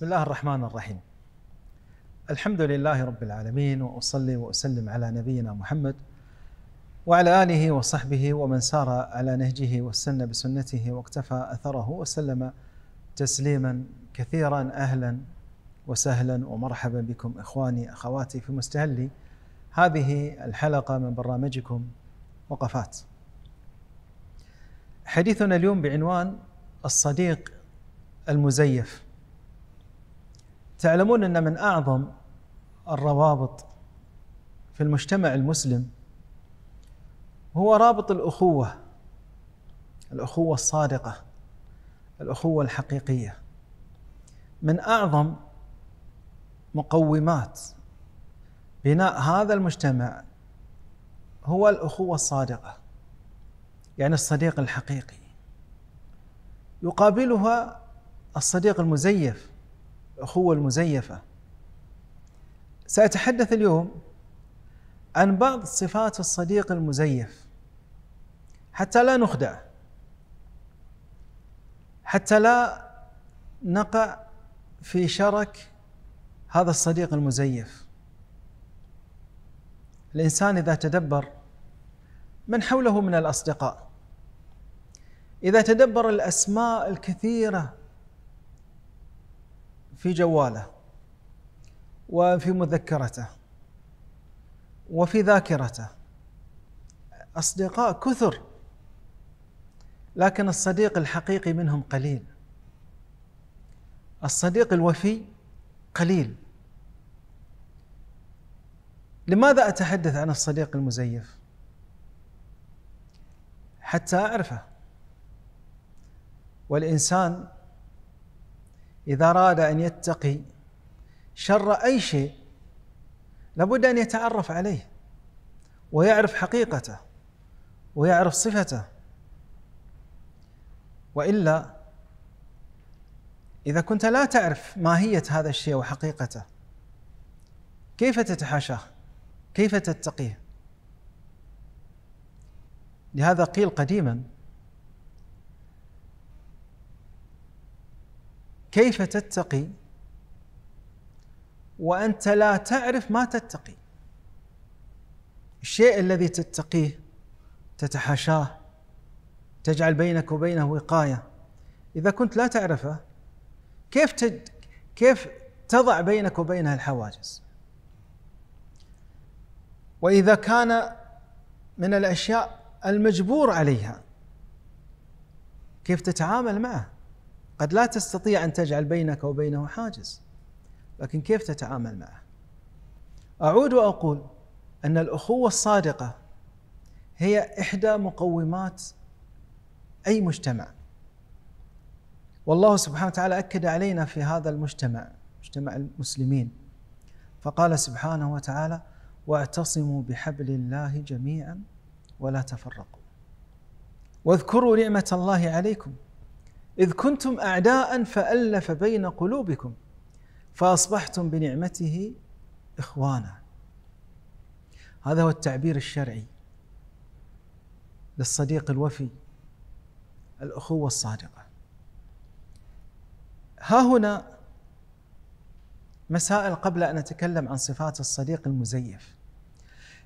بسم الله الرحمن الرحيم الحمد لله رب العالمين واصلي واسلم على نبينا محمد وعلى اله وصحبه ومن سار على نهجه واستنى بسنته واقتفى اثره وسلم تسليما كثيرا اهلا وسهلا ومرحبا بكم اخواني اخواتي في مستهلي هذه الحلقه من برنامجكم وقفات. حديثنا اليوم بعنوان الصديق المزيف تعلمون ان من اعظم الروابط في المجتمع المسلم هو رابط الاخوه الاخوه الصادقه الاخوه الحقيقيه من اعظم مقومات بناء هذا المجتمع هو الاخوه الصادقه يعني الصديق الحقيقي يقابلها الصديق المزيف الأخوة المزيفة سأتحدث اليوم عن بعض صفات الصديق المزيف حتى لا نخدع حتى لا نقع في شرك هذا الصديق المزيف الانسان اذا تدبر من حوله من الاصدقاء اذا تدبر الاسماء الكثيره في جواله وفي مذكرته وفي ذاكرته اصدقاء كثر لكن الصديق الحقيقي منهم قليل الصديق الوفي قليل لماذا اتحدث عن الصديق المزيف حتى اعرفه والانسان إذا أراد أن يتقي شر أي شيء لابد أن يتعرف عليه ويعرف حقيقته ويعرف صفته وإلا إذا كنت لا تعرف ماهية هذا الشيء وحقيقته كيف تتحاشاه؟ كيف تتقيه؟ لهذا قيل قديما كيف تتقي وانت لا تعرف ما تتقي الشيء الذي تتقيه تتحاشاه تجعل بينك وبينه وقايه اذا كنت لا تعرفه كيف تد كيف تضع بينك وبينها الحواجز واذا كان من الاشياء المجبور عليها كيف تتعامل معه قد لا تستطيع ان تجعل بينك وبينه حاجز لكن كيف تتعامل معه اعود واقول ان الاخوه الصادقه هي احدى مقومات اي مجتمع والله سبحانه وتعالى اكد علينا في هذا المجتمع مجتمع المسلمين فقال سبحانه وتعالى واعتصموا بحبل الله جميعا ولا تفرقوا واذكروا نعمه الله عليكم إذ كنتم أعداء فألف بين قلوبكم فأصبحتم بنعمته إخوانا هذا هو التعبير الشرعي للصديق الوفي الأخوة الصادقة ها هنا مسائل قبل أن أتكلم عن صفات الصديق المزيف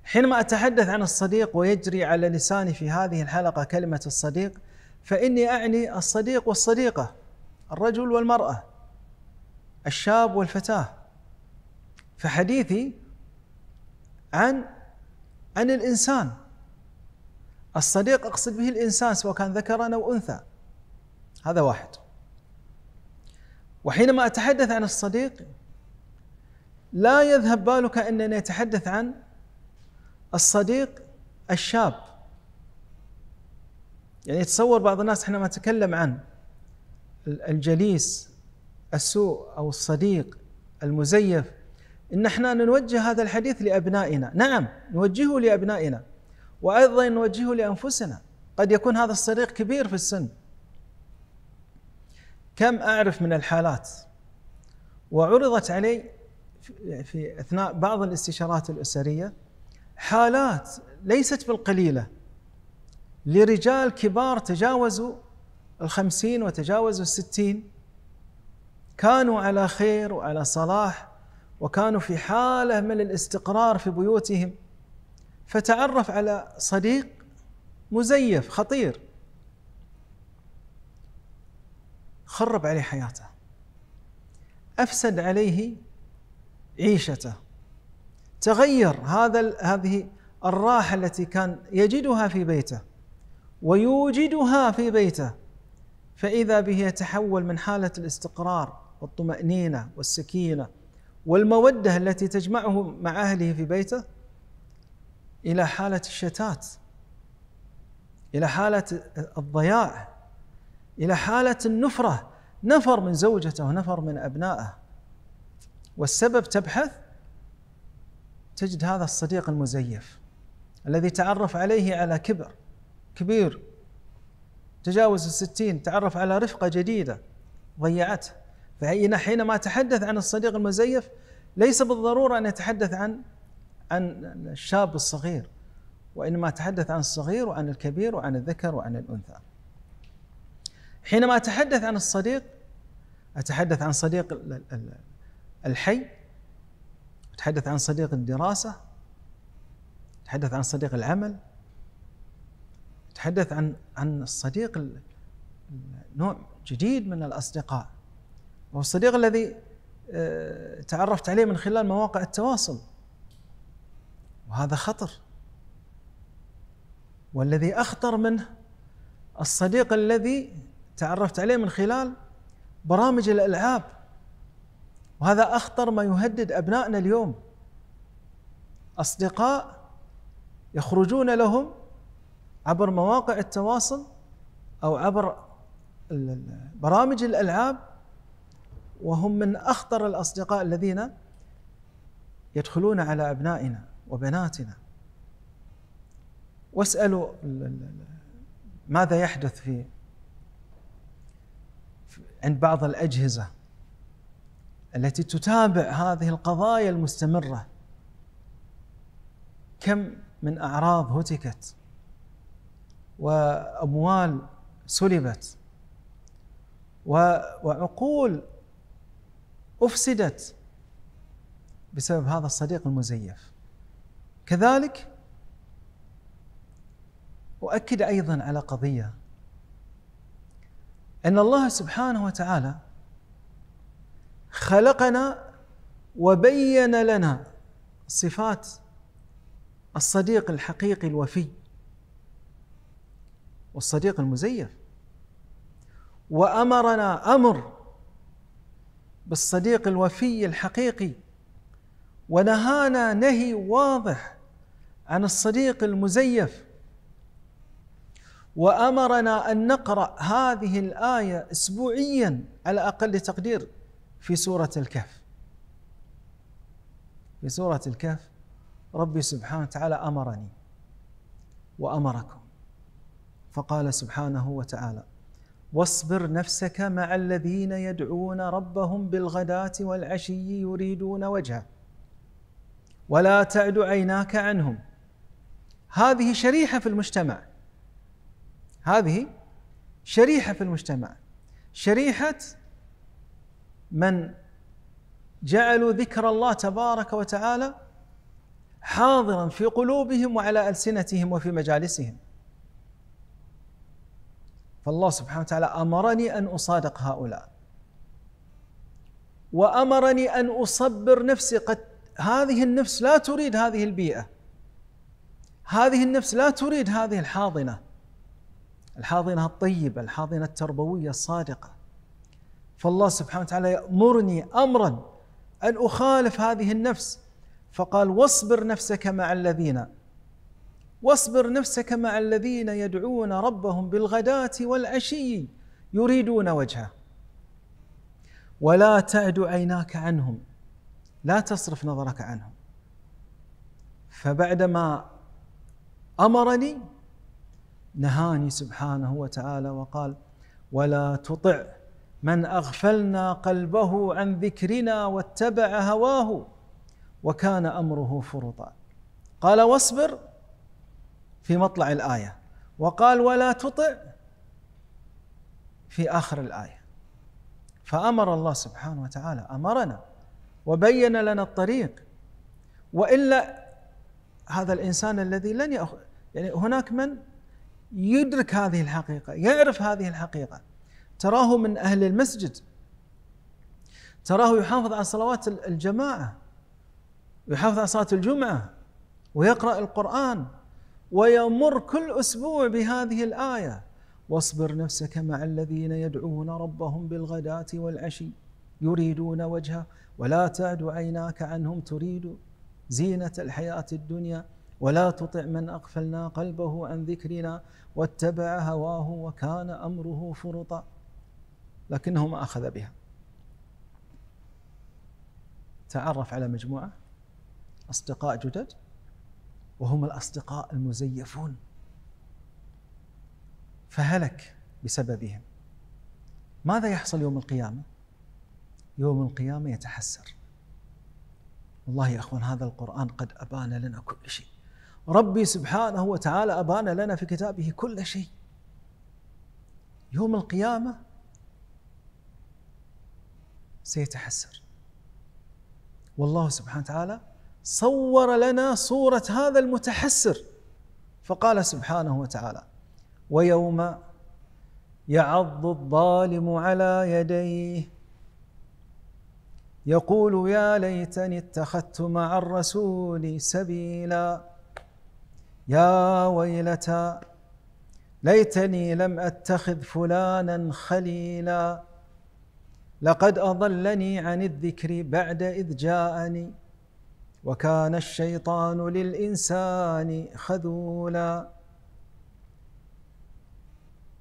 حينما أتحدث عن الصديق ويجري على لساني في هذه الحلقة كلمة الصديق فاني اعني الصديق والصديقه الرجل والمراه الشاب والفتاه فحديثي عن عن الانسان الصديق اقصد به الانسان سواء كان ذكرا او انثى هذا واحد وحينما اتحدث عن الصديق لا يذهب بالك انني اتحدث عن الصديق الشاب يعني يتصور بعض الناس احنا ما نتكلم عن الجليس السوء او الصديق المزيف ان احنا نوجه هذا الحديث لابنائنا، نعم نوجهه لابنائنا وايضا نوجهه لانفسنا، قد يكون هذا الصديق كبير في السن. كم اعرف من الحالات وعرضت علي في اثناء بعض الاستشارات الاسريه حالات ليست بالقليله لرجال كبار تجاوزوا الخمسين وتجاوزوا الستين كانوا على خير وعلى صلاح وكانوا في حالة من الاستقرار في بيوتهم فتعرف على صديق مزيف خطير خرب عليه حياته افسد عليه عيشته تغير هذا هذه الراحه التي كان يجدها في بيته ويوجدها في بيته فإذا به يتحول من حالة الاستقرار والطمأنينة والسكينة والمودة التي تجمعه مع أهله في بيته إلى حالة الشتات إلى حالة الضياع إلى حالة النفرة نفر من زوجته ونفر من أبنائه والسبب تبحث تجد هذا الصديق المزيف الذي تعرف عليه على كبر كبير تجاوز الستين تعرف على رفقة جديدة ضيعته فهنا حينما تحدث عن الصديق المزيف ليس بالضرورة أن يتحدث عن عن الشاب الصغير وإنما تحدث عن الصغير وعن الكبير وعن الذكر وعن الأنثى حينما أتحدث عن الصديق أتحدث عن صديق الحي أتحدث عن صديق الدراسة أتحدث عن صديق العمل تحدث عن عن الصديق نوع جديد من الاصدقاء والصديق الذي آه، تعرفت عليه من خلال مواقع التواصل وهذا خطر والذي اخطر منه الصديق الذي تعرفت عليه من خلال برامج الالعاب وهذا اخطر ما يهدد ابنائنا اليوم اصدقاء يخرجون لهم عبر مواقع التواصل او عبر برامج الالعاب وهم من اخطر الاصدقاء الذين يدخلون على ابنائنا وبناتنا واسالوا ماذا يحدث في عند بعض الاجهزه التي تتابع هذه القضايا المستمره كم من اعراض هتكت واموال سلبت وعقول افسدت بسبب هذا الصديق المزيف كذلك اؤكد ايضا على قضيه ان الله سبحانه وتعالى خلقنا وبين لنا صفات الصديق الحقيقي الوفي والصديق المزيف وامرنا امر بالصديق الوفي الحقيقي ونهانا نهي واضح عن الصديق المزيف وامرنا ان نقرا هذه الايه اسبوعيا على اقل تقدير في سوره الكهف في سوره الكهف ربي سبحانه وتعالى امرني وامركم فقال سبحانه وتعالى واصبر نفسك مع الذين يدعون ربهم بالغداه والعشي يريدون وجهه ولا تعد عيناك عنهم هذه شريحه في المجتمع هذه شريحه في المجتمع شريحه من جعلوا ذكر الله تبارك وتعالى حاضرا في قلوبهم وعلى السنتهم وفي مجالسهم فالله سبحانه وتعالى امرني ان اصادق هؤلاء وامرني ان اصبر نفسي قد هذه النفس لا تريد هذه البيئه هذه النفس لا تريد هذه الحاضنه الحاضنه الطيبه الحاضنه التربويه الصادقه فالله سبحانه وتعالى يامرني امرا ان اخالف هذه النفس فقال واصبر نفسك مع الذين واصبر نفسك مع الذين يدعون ربهم بالغداة والعشي يريدون وجهه ولا تعد عيناك عنهم لا تصرف نظرك عنهم فبعدما امرني نهاني سبحانه وتعالى وقال ولا تطع من اغفلنا قلبه عن ذكرنا واتبع هواه وكان امره فرطا قال واصبر في مطلع الآية وقال ولا تطع في آخر الآية فأمر الله سبحانه وتعالى أمرنا وبين لنا الطريق وإلا هذا الإنسان الذي لن يأخذ يعني هناك من يدرك هذه الحقيقة يعرف هذه الحقيقة تراه من أهل المسجد تراه يحافظ على صلوات الجماعة يحافظ على صلاة الجمعة ويقرأ القرآن ويمر كل اسبوع بهذه الايه واصبر نفسك مع الذين يدعون ربهم بالغداه والعشي يريدون وجهه ولا تعد عيناك عنهم تريد زينه الحياه الدنيا ولا تطع من اغفلنا قلبه عن ذكرنا واتبع هواه وكان امره فرطا لكنه ما اخذ بها تعرف على مجموعه اصدقاء جدد وهم الاصدقاء المزيفون فهلك بسببهم ماذا يحصل يوم القيامه يوم القيامه يتحسر والله يا اخوان هذا القران قد ابان لنا كل شيء ربي سبحانه وتعالى ابان لنا في كتابه كل شيء يوم القيامه سيتحسر والله سبحانه وتعالى صور لنا صورة هذا المتحسر فقال سبحانه وتعالى ويوم يعض الظالم على يديه يقول يا ليتني اتخذت مع الرسول سبيلا يا ويلتى ليتني لم اتخذ فلانا خليلا لقد اضلني عن الذكر بعد اذ جاءني وكان الشيطان للإنسان خذولا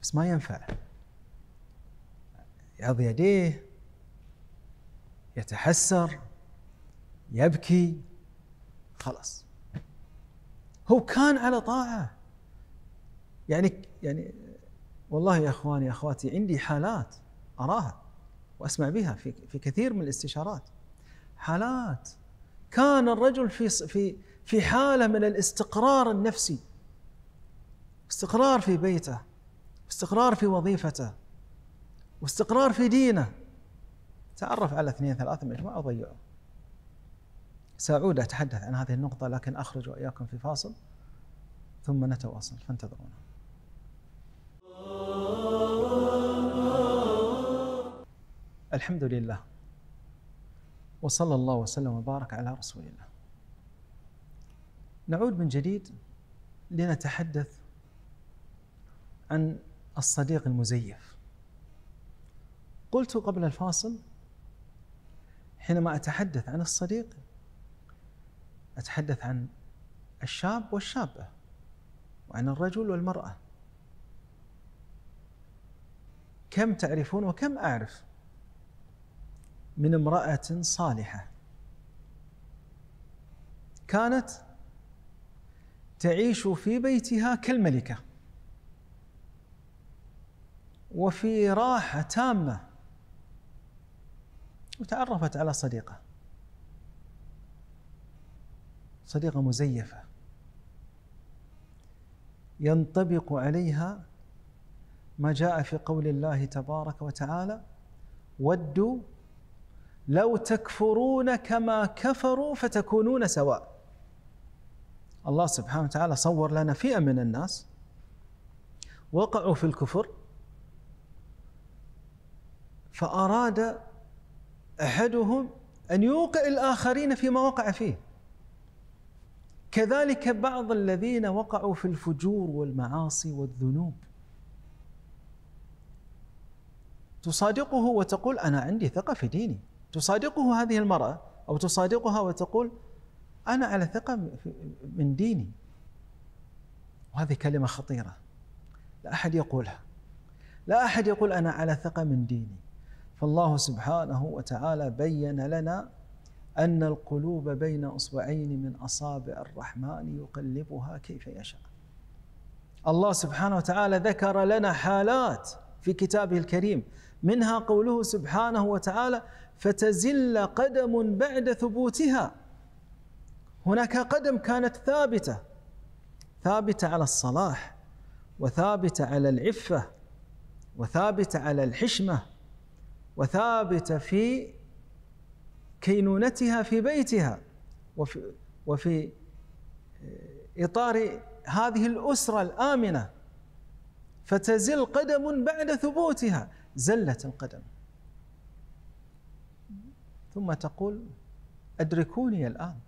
بس ما ينفع يعض يديه يتحسر يبكي خلاص هو كان على طاعة يعني يعني والله يا اخواني يا اخواتي عندي حالات اراها واسمع بها في في كثير من الاستشارات حالات كان الرجل في في في حاله من الاستقرار النفسي استقرار في بيته استقرار في وظيفته واستقرار في دينه تعرف على اثنين ثلاثة مجموعة اضيعه سأعود أتحدث عن هذه النقطة لكن أخرج وإياكم في فاصل ثم نتواصل فانتظرونا الحمد لله وصلى الله وسلم وبارك على رسول الله نعود من جديد لنتحدث عن الصديق المزيف قلت قبل الفاصل حينما اتحدث عن الصديق اتحدث عن الشاب والشابه وعن الرجل والمراه كم تعرفون وكم اعرف من امرأة صالحة كانت تعيش في بيتها كالملكة وفي راحة تامة وتعرفت على صديقة صديقة مزيفة ينطبق عليها ما جاء في قول الله تبارك وتعالى ودوا لو تكفرون كما كفروا فتكونون سواء الله سبحانه وتعالى صور لنا فئه من الناس وقعوا في الكفر فاراد احدهم ان يوقع الاخرين فيما وقع فيه كذلك بعض الذين وقعوا في الفجور والمعاصي والذنوب تصادقه وتقول انا عندي ثقه في ديني تصادقه هذه المرأة أو تصادقها وتقول أنا على ثقة من ديني وهذه كلمة خطيرة لا أحد يقولها لا أحد يقول أنا على ثقة من ديني فالله سبحانه وتعالى بين لنا أن القلوب بين أصبعين من أصابع الرحمن يقلبها كيف يشاء الله سبحانه وتعالى ذكر لنا حالات في كتابه الكريم منها قوله سبحانه وتعالى فتزل قدم بعد ثبوتها هناك قدم كانت ثابته ثابته على الصلاح وثابته على العفه وثابته على الحشمه وثابته في كينونتها في بيتها وفي, وفي اطار هذه الاسره الامنه فتزل قدم بعد ثبوتها زلت القدم ثم تقول أدركوني الآن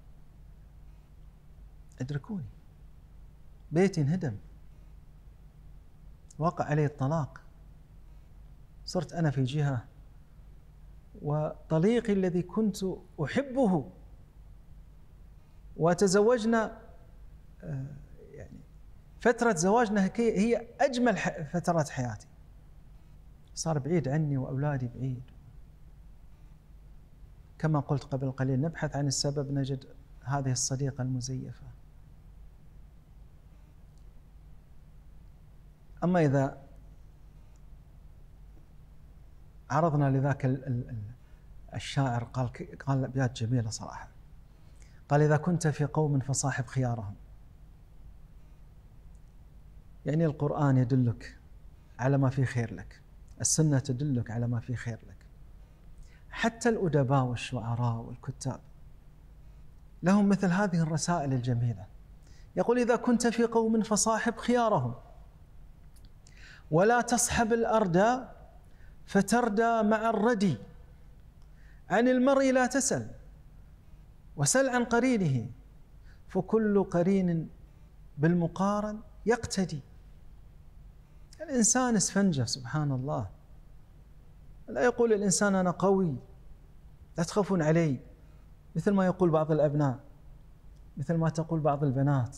أدركوني بيتي انهدم وقع عليه الطلاق صرت أنا في جهة وطليقي الذي كنت أحبه وتزوجنا آه، يعني فترة زواجنا هي أجمل فترات حياتي صار بعيد عني وأولادي بعيد كما قلت قبل قليل نبحث عن السبب نجد هذه الصديقة المزيفة أما إذا عرضنا لذاك الشاعر قال قال أبيات جميلة صراحة قال إذا كنت في قوم فصاحب خيارهم يعني القرآن يدلك على ما فيه خير لك السنة تدلك على ما فيه خير لك حتى الأدباء والشعراء والكتاب لهم مثل هذه الرسائل الجميلة يقول إذا كنت في قوم فصاحب خيارهم ولا تصحب الأردى فتردى مع الردي عن المرء لا تسل وسل عن قرينه فكل قرين بالمقارن يقتدي يعني الإنسان اسفنجة سبحان الله لا يقول الإنسان أنا قوي لا تخافون علي مثل ما يقول بعض الأبناء مثل ما تقول بعض البنات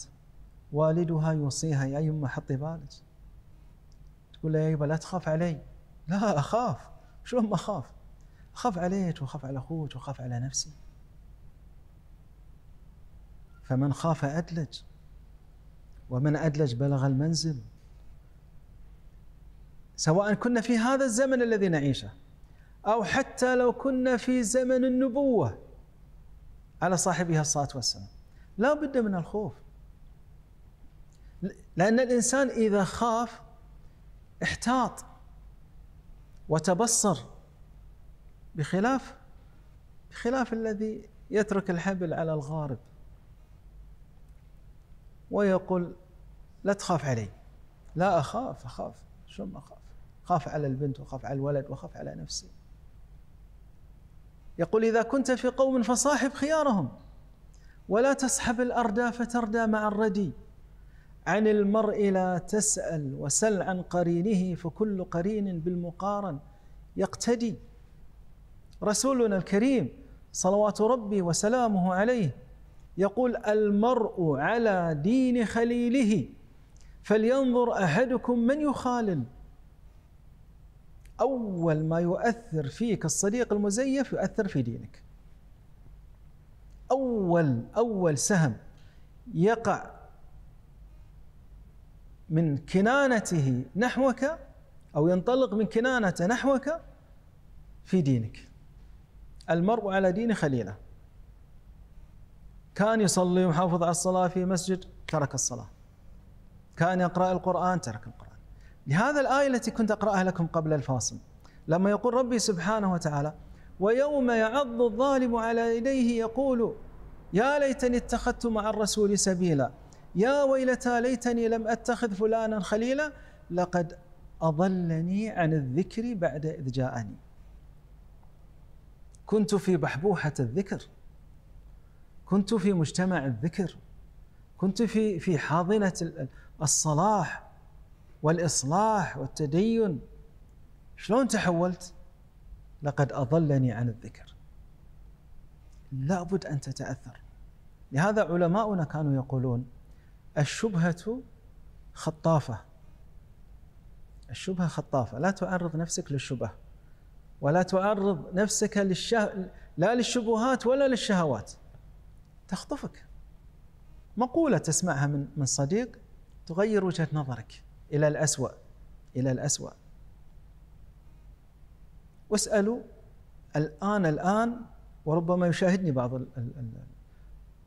والدها يوصيها يا يما حطي بالك تقول له يا يبا لا تخاف علي لا أخاف شلون ما أخاف أخاف عليك وأخاف على أخوك وأخاف على نفسي فمن خاف أدلج ومن أدلج بلغ المنزل سواء كنا في هذا الزمن الذي نعيشه او حتى لو كنا في زمن النبوه على صاحبها الصلاه والسلام لا بد من الخوف لان الانسان اذا خاف احتاط وتبصر بخلاف بخلاف الذي يترك الحبل على الغارب ويقول لا تخاف علي لا اخاف اخاف شو ما اخاف خاف على البنت وخاف على الولد وخاف على نفسه يقول إذا كنت في قوم فصاحب خيارهم ولا تصحب الأردى فتردى مع الردي عن المرء لا تسأل وسل عن قرينه فكل قرين بالمقارن يقتدي رسولنا الكريم صلوات ربي وسلامه عليه يقول المرء على دين خليله فلينظر أحدكم من يخالل أول ما يؤثر فيك الصديق المزيف يؤثر في دينك أول أول سهم يقع من كنانته نحوك أو ينطلق من كنانته نحوك في دينك المرء على دين خليله كان يصلي ومحافظ على الصلاة في مسجد ترك الصلاة كان يقرأ القرآن ترك القرآن لهذا الآية التي كنت أقرأها لكم قبل الفاصل لما يقول ربي سبحانه وتعالى ويوم يعض الظالم على يديه يقول يا ليتني اتخذت مع الرسول سبيلا يا ويلتى ليتني لم اتخذ فلانا خليلا لقد اضلني عن الذكر بعد اذ جاءني كنت في بحبوحه الذكر كنت في مجتمع الذكر كنت في في حاضنه الصلاح والإصلاح والتدين شلون تحولت لقد أضلني عن الذكر لابد أن تتأثر لهذا علماؤنا كانوا يقولون الشبهة خطافة الشبهة خطافة لا تعرض نفسك للشبهة ولا تعرض نفسك للشه... لا للشبهات ولا للشهوات تخطفك مقولة تسمعها من من صديق تغير وجهة نظرك إلى الأسوأ إلى الأسوأ واسألوا الآن الآن وربما يشاهدني بعض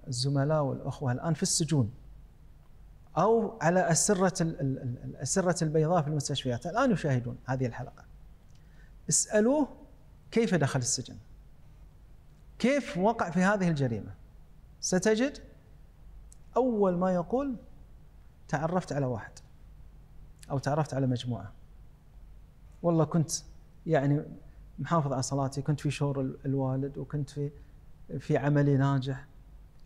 الزملاء والأخوة الآن في السجون أو على أسرة الأسرة البيضاء في المستشفيات الآن يشاهدون هذه الحلقة اسألوه كيف دخل السجن كيف وقع في هذه الجريمة ستجد أول ما يقول تعرفت على واحد او تعرفت على مجموعه والله كنت يعني محافظ على صلاتي كنت في شور الوالد وكنت في في عملي ناجح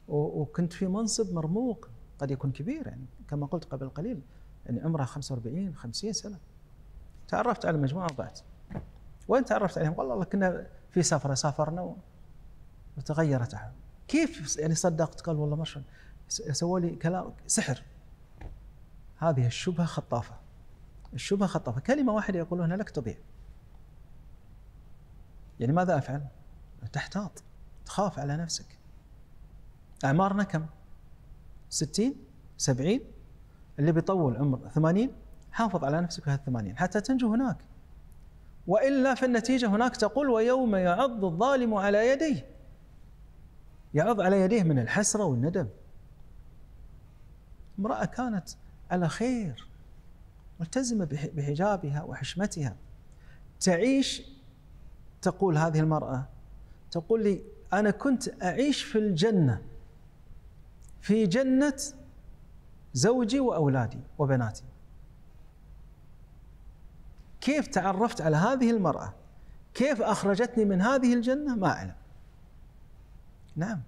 وكنت في منصب مرموق قد يكون كبير يعني كما قلت قبل قليل يعني عمره 45 50 سنه تعرفت على مجموعه وضعت وين تعرفت عليهم؟ والله كنا في سفره سافرنا وتغيرت أحوال. كيف يعني صدقت قال والله ما سووا لي كلام سحر هذه الشبهه خطافه الشبهة خطأ فكلمة واحدة يقولونها لك تضيع يعني ماذا أفعل؟ تحتاط تخاف على نفسك أعمارنا كم؟ ستين؟ سبعين؟ اللي بيطول عمر ثمانين؟ حافظ على نفسك في الثمانين حتى تنجو هناك وإلا في النتيجة هناك تقول ويوم يعض الظالم على يديه يعض على يديه من الحسرة والندم امرأة كانت على خير ملتزمة بحجابها وحشمتها تعيش تقول هذه المرأة تقول لي أنا كنت أعيش في الجنة في جنة زوجي وأولادي وبناتي كيف تعرفت على هذه المرأة كيف أخرجتني من هذه الجنة ما أعلم نعم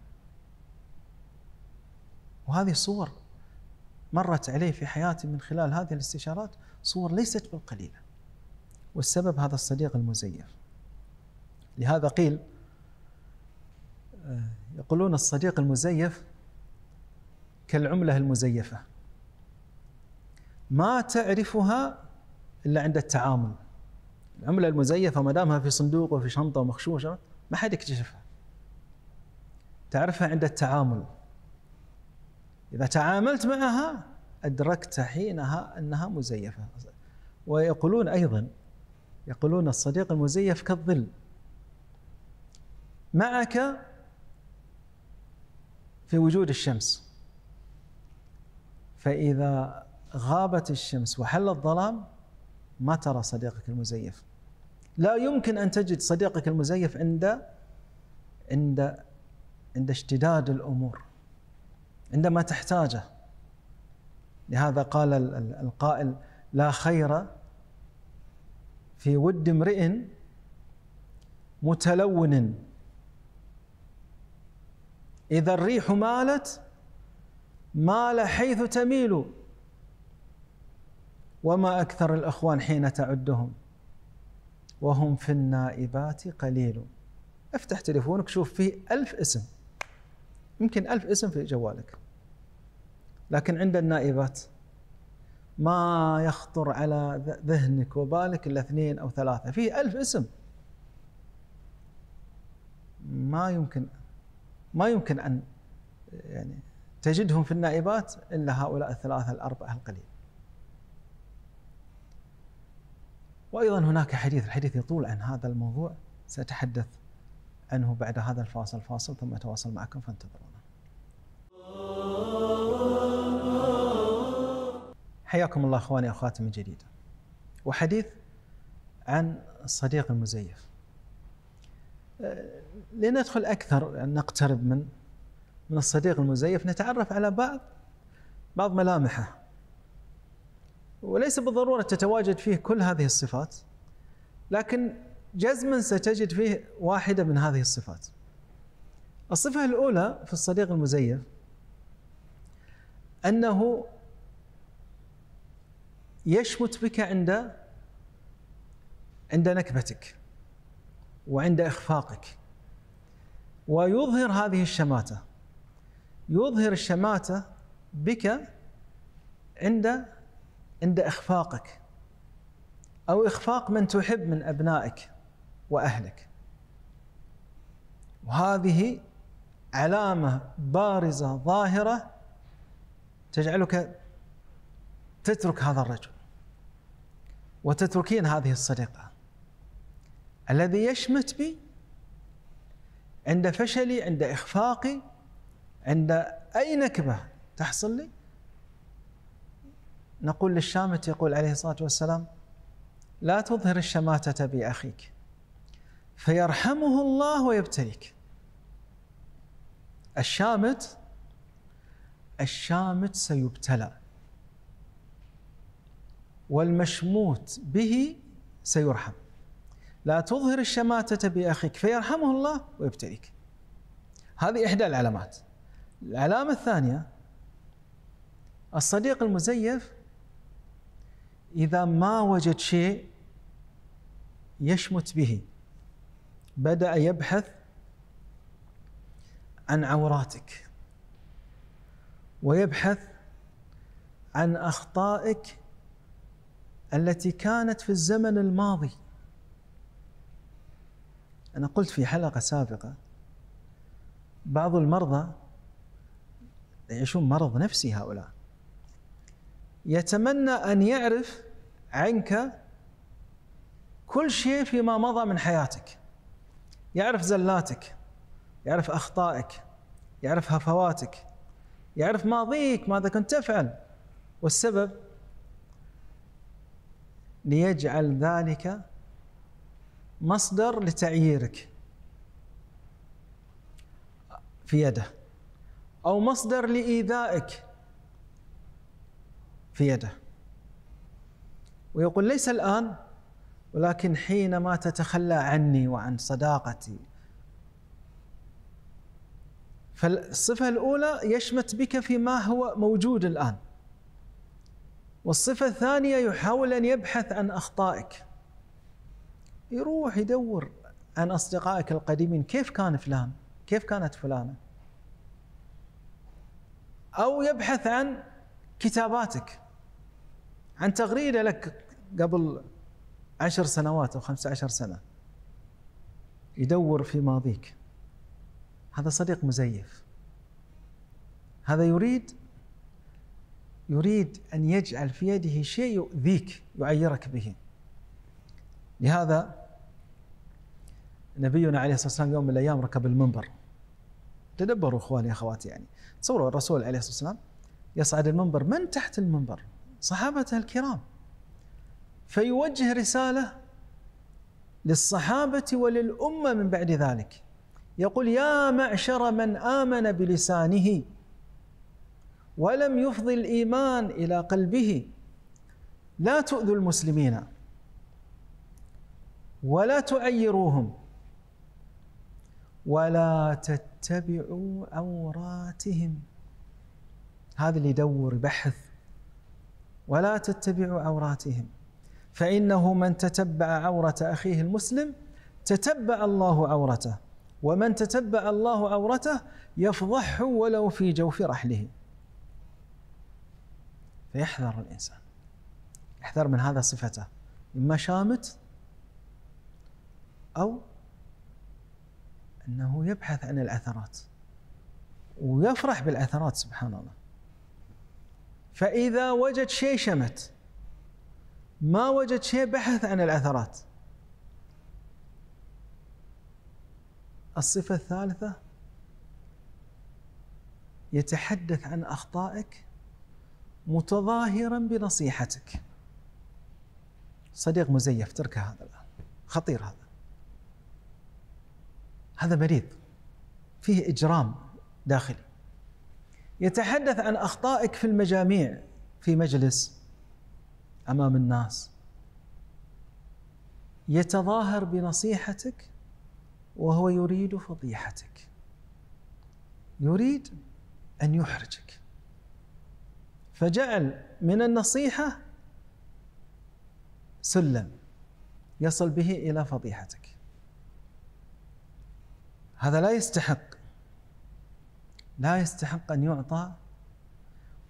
وهذه صور مرت عليه في حياتي من خلال هذه الاستشارات صور ليست بالقليله. والسبب هذا الصديق المزيف. لهذا قيل آه، يقولون الصديق المزيف كالعمله المزيفه. ما تعرفها الا عند التعامل. العمله المزيفه ما دامها في صندوق وفي شنطه ومخشوشه ما حد يكتشفها. تعرفها عند التعامل إذا تعاملت معها أدركت حينها أنها مزيفة ويقولون أيضا يقولون الصديق المزيف كالظل معك في وجود الشمس فإذا غابت الشمس وحل الظلام ما ترى صديقك المزيف لا يمكن أن تجد صديقك المزيف عند عند عند اشتداد الأمور عندما تحتاجه لهذا قال القائل لا خير في ود امرئ متلون اذا الريح مالت مال حيث تميل وما اكثر الاخوان حين تعدهم وهم في النائبات قليل افتح تليفونك شوف فيه ألف اسم يمكن ألف اسم في جوالك لكن عند النائبات ما يخطر على ذهنك وبالك إلا اثنين أو ثلاثة في ألف اسم ما يمكن ما يمكن أن يعني تجدهم في النائبات إلا هؤلاء الثلاثة الأربعة القليل وأيضا هناك حديث الحديث يطول عن هذا الموضوع سأتحدث أنه بعد هذا الفاصل فاصل ثم أتواصل معكم فانتظرونا حياكم الله أخواني أخواتي من جديد وحديث عن الصديق المزيف أه، لندخل أكثر أن نقترب من من الصديق المزيف نتعرف على بعض بعض ملامحه وليس بالضرورة تتواجد فيه كل هذه الصفات لكن جزما ستجد فيه واحدة من هذه الصفات الصفة الأولى في الصديق المزيف أنه يشمت بك عند عند نكبتك وعند إخفاقك ويظهر هذه الشماتة يظهر الشماتة بك عند عند إخفاقك أو إخفاق من تحب من أبنائك واهلك وهذه علامه بارزه ظاهره تجعلك تترك هذا الرجل وتتركين هذه الصديقه الذي يشمت بي عند فشلي عند اخفاقي عند اي نكبه تحصل لي نقول للشامت يقول عليه الصلاه والسلام لا تظهر الشماته باخيك فيرحمه الله ويبتليك الشامت الشامت سيبتلى والمشموت به سيرحم لا تظهر الشماتة بأخيك فيرحمه الله ويبتليك هذه إحدى العلامات العلامة الثانية الصديق المزيف إذا ما وجد شيء يشمت به بدأ يبحث عن عوراتك ويبحث عن أخطائك التي كانت في الزمن الماضي أنا قلت في حلقة سابقة بعض المرضى يعيشون مرض نفسي هؤلاء يتمنى أن يعرف عنك كل شيء فيما مضى من حياتك يعرف زلاتك يعرف اخطائك يعرف هفواتك يعرف ماضيك ماذا كنت تفعل والسبب ليجعل ذلك مصدر لتعييرك في يده او مصدر لايذائك في يده ويقول ليس الان ولكن حينما تتخلى عني وعن صداقتي فالصفة الأولى يشمت بك فيما هو موجود الآن والصفة الثانية يحاول أن يبحث عن أخطائك يروح يدور عن أصدقائك القديمين كيف كان فلان كيف كانت فلانة أو يبحث عن كتاباتك عن تغريدة لك قبل عشر سنوات أو خمسة عشر سنة يدور في ماضيك هذا صديق مزيف هذا يريد يريد أن يجعل في يده شيء يؤذيك يعيرك به لهذا نبينا عليه الصلاة والسلام يوم من الأيام ركب المنبر تدبروا إخواني أخواتي يعني تصوروا الرسول عليه الصلاة والسلام يصعد المنبر من تحت المنبر صحابته الكرام فيوجه رساله للصحابه وللامه من بعد ذلك يقول يا معشر من امن بلسانه ولم يفض الايمان الى قلبه لا تؤذوا المسلمين ولا تعيروهم ولا تتبعوا عوراتهم هذا اللي يدور يبحث ولا تتبعوا عوراتهم فإنه من تتبع عورة أخيه المسلم تتبع الله عورته ومن تتبع الله عورته يفضحه ولو في جوف رحله فيحذر الإنسان يحذر من هذا صفته إما شامت أو أنه يبحث عن العثرات ويفرح بالعثرات سبحان الله فإذا وجد شيء شمت ما وجد شيء بحث عن العثرات الصفة الثالثة يتحدث عن أخطائك متظاهرا بنصيحتك صديق مزيف ترك هذا الآن خطير هذا هذا مريض فيه إجرام داخلي يتحدث عن أخطائك في المجاميع في مجلس امام الناس يتظاهر بنصيحتك وهو يريد فضيحتك يريد ان يحرجك فجعل من النصيحه سلم يصل به الى فضيحتك هذا لا يستحق لا يستحق ان يعطى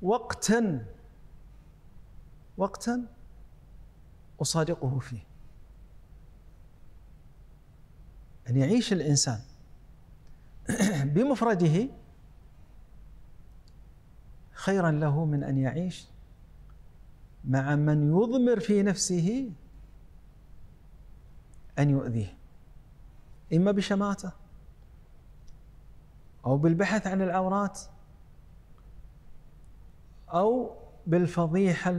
وقتا وقتا أصادقه فيه أن يعيش الإنسان بمفرده خيرا له من أن يعيش مع من يضمر في نفسه أن يؤذيه إما بشماتة أو بالبحث عن العورات أو بالفضيحه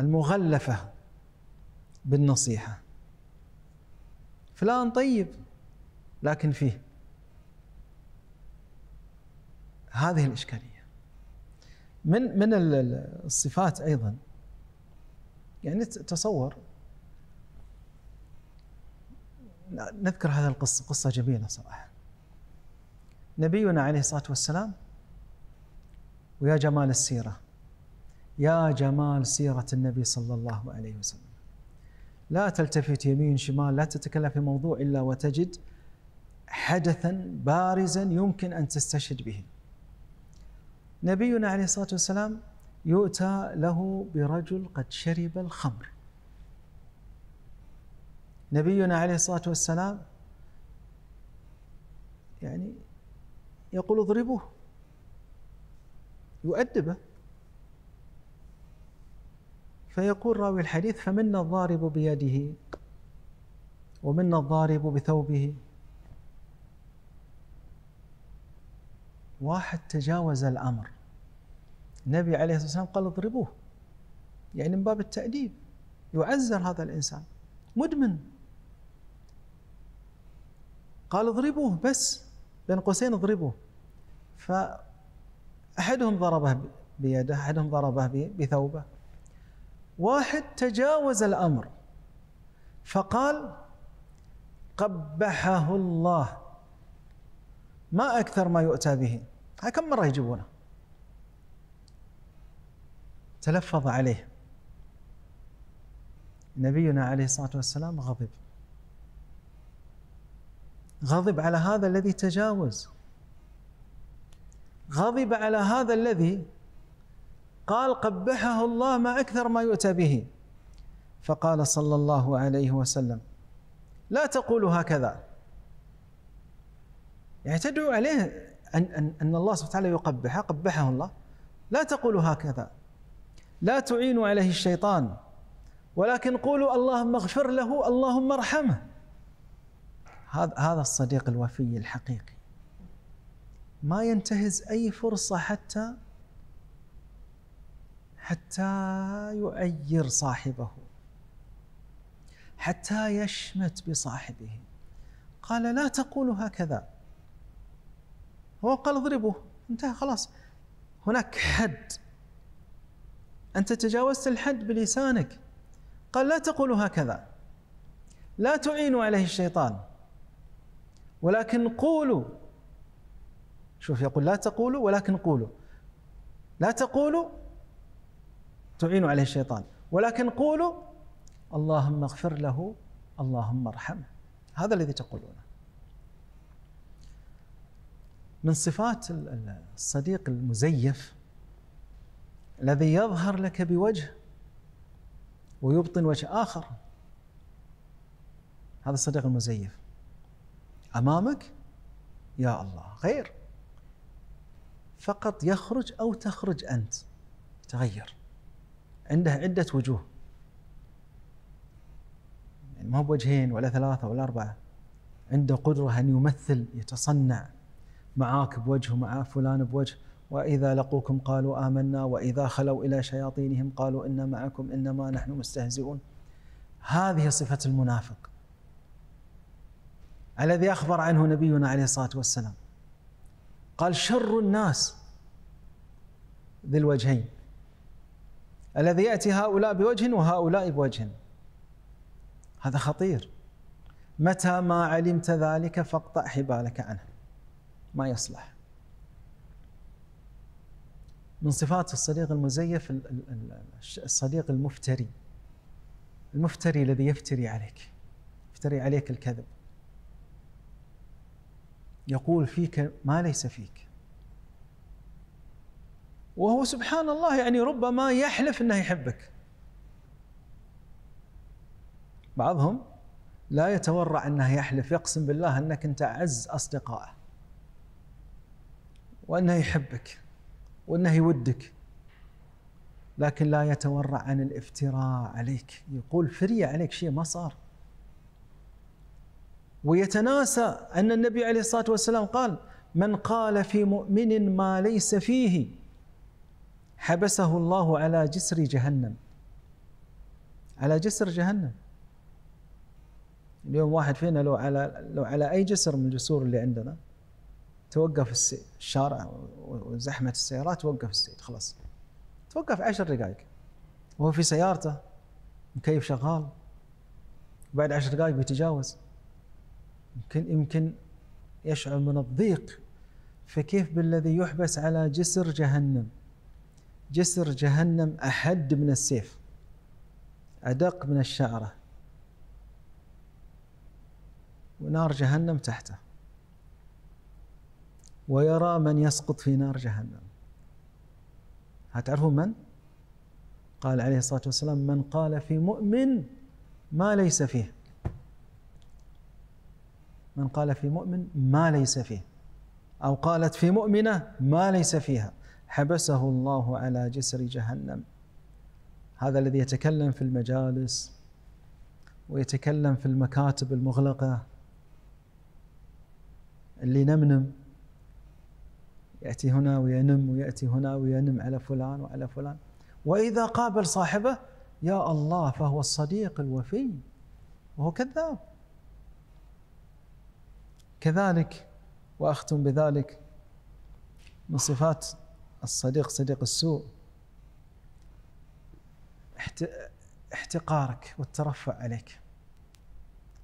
المغلفه بالنصيحه فلان طيب لكن فيه هذه الاشكاليه من من الصفات ايضا يعني تصور نذكر هذا القصه قصه جميله صراحه نبينا عليه الصلاه والسلام ويا جمال السيرة يا جمال سيرة النبي صلى الله عليه وسلم لا تلتفت يمين شمال لا تتكلم في موضوع إلا وتجد حدثا بارزا يمكن أن تستشهد به نبينا عليه الصلاة والسلام يؤتى له برجل قد شرب الخمر نبينا عليه الصلاة والسلام يعني يقول اضربوه يؤدبه فيقول راوي الحديث فمن الضارب بيده ومن الضارب بثوبه واحد تجاوز الامر النبي عليه الصلاه والسلام قال اضربوه يعني من باب التاديب يعزر هذا الانسان مدمن قال اضربوه بس بين قوسين اضربوه ف أحدهم ضربه بيده أحدهم ضربه بثوبه واحد تجاوز الأمر فقال قبحه الله ما أكثر ما يؤتى به كم مرة يجيبونه تلفظ عليه نبينا عليه الصلاة والسلام غضب غضب على هذا الذي تجاوز غضب على هذا الذي قال قبحه الله ما اكثر ما يؤتى به فقال صلى الله عليه وسلم لا تقولوا هكذا يعني تدعو عليه ان ان, أن الله سبحانه وتعالى يقبحه قبحه الله لا تقولوا هكذا لا تعينوا عليه الشيطان ولكن قولوا اللهم اغفر له اللهم ارحمه هذا هذا الصديق الوفي الحقيقي ما ينتهز اي فرصه حتى حتى يؤير صاحبه حتى يشمت بصاحبه قال لا تقول هكذا هو قال اضربه انتهى خلاص هناك حد انت تجاوزت الحد بلسانك قال لا تقول هكذا لا تعينوا عليه الشيطان ولكن قولوا شوف يقول لا تقولوا ولكن قولوا لا تقولوا تعينوا عليه الشيطان ولكن قولوا اللهم اغفر له اللهم ارحمه هذا الذي تقولونه من صفات الصديق المزيف الذي يظهر لك بوجه ويبطن وجه اخر هذا الصديق المزيف امامك يا الله غير فقط يخرج أو تخرج أنت تغير عندها عدة وجوه يعني ما هو بوجهين ولا ثلاثة ولا أربعة عنده قدرة أن يمثل يتصنع معاك بوجه مع فلان بوجه وإذا لقوكم قالوا آمنا وإذا خلوا إلى شياطينهم قالوا إنا معكم إنما نحن مستهزئون هذه صفة المنافق الذي أخبر عنه نبينا عليه الصلاة والسلام قال شر الناس ذي الوجهين الذي ياتي هؤلاء بوجه وهؤلاء بوجه هذا خطير متى ما علمت ذلك فاقطع حبالك عنه ما يصلح من صفات الصديق المزيف الصديق المفتري المفتري الذي يفتري عليك يفتري عليك الكذب يقول فيك ما ليس فيك وهو سبحان الله يعني ربما يحلف انه يحبك بعضهم لا يتورع انه يحلف يقسم بالله انك انت اعز اصدقائه وانه يحبك وانه يودك لكن لا يتورع عن الافتراء عليك يقول فري عليك شيء ما صار ويتناسى أن النبي عليه الصلاة والسلام قال من قال في مؤمن ما ليس فيه حبسه الله على جسر جهنم على جسر جهنم اليوم واحد فينا لو على لو على اي جسر من الجسور اللي عندنا توقف الشارع وزحمه السيارات توقف السيد خلاص توقف عشر دقائق وهو في سيارته مكيف شغال بعد عشر دقائق بيتجاوز يمكن يمكن يشعر من الضيق فكيف بالذي يحبس على جسر جهنم جسر جهنم أحد من السيف أدق من الشعرة ونار جهنم تحته ويرى من يسقط في نار جهنم هتعرفون من؟ قال عليه الصلاة والسلام من قال في مؤمن ما ليس فيه من قال في مؤمن ما ليس فيه أو قالت في مؤمنة ما ليس فيها حبسه الله على جسر جهنم هذا الذي يتكلم في المجالس ويتكلم في المكاتب المغلقة اللي نمنم يأتي هنا وينم ويأتي هنا وينم على فلان وعلى فلان وإذا قابل صاحبه يا الله فهو الصديق الوفي وهو كذاب كذلك واختم بذلك من صفات الصديق صديق السوء احتقارك والترفع عليك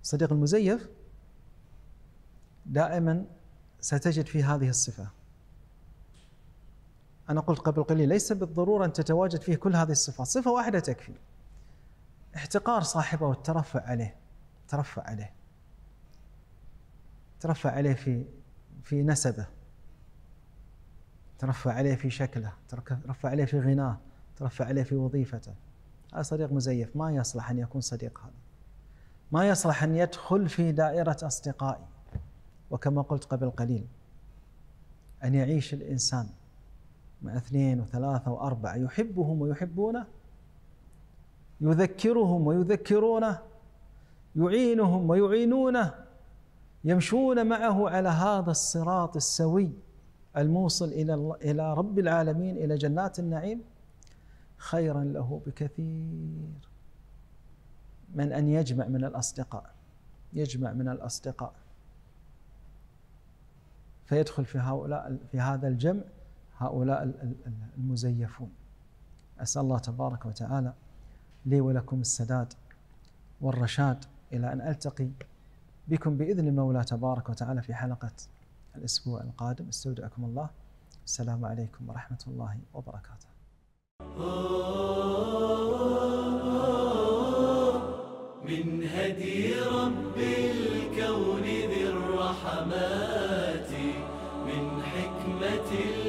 الصديق المزيف دائما ستجد في هذه الصفه انا قلت قبل قليل ليس بالضروره ان تتواجد فيه كل هذه الصفات صفه واحده تكفي احتقار صاحبه والترفع عليه ترفع عليه ترفع عليه في في نسبه ترفع عليه في شكله ترفع عليه في غناه ترفع عليه في وظيفته هذا صديق مزيف ما يصلح أن يكون صديق هذا ما يصلح أن يدخل في دائرة أصدقائي وكما قلت قبل قليل أن يعيش الإنسان مع اثنين وثلاثة وأربعة يحبهم ويحبونه يذكرهم ويذكرونه يعينهم ويعينونه يمشون معه على هذا الصراط السوي الموصل الى الى رب العالمين الى جنات النعيم خيرا له بكثير من ان يجمع من الاصدقاء يجمع من الاصدقاء فيدخل في هؤلاء في هذا الجمع هؤلاء المزيفون اسال الله تبارك وتعالى لي ولكم السداد والرشاد الى ان التقي بكم بإذن المولى تبارك وتعالى في حلقة الأسبوع القادم استودعكم الله السلام عليكم ورحمة الله وبركاته من هدي رب الكون ذي الرحمات من حكمة الله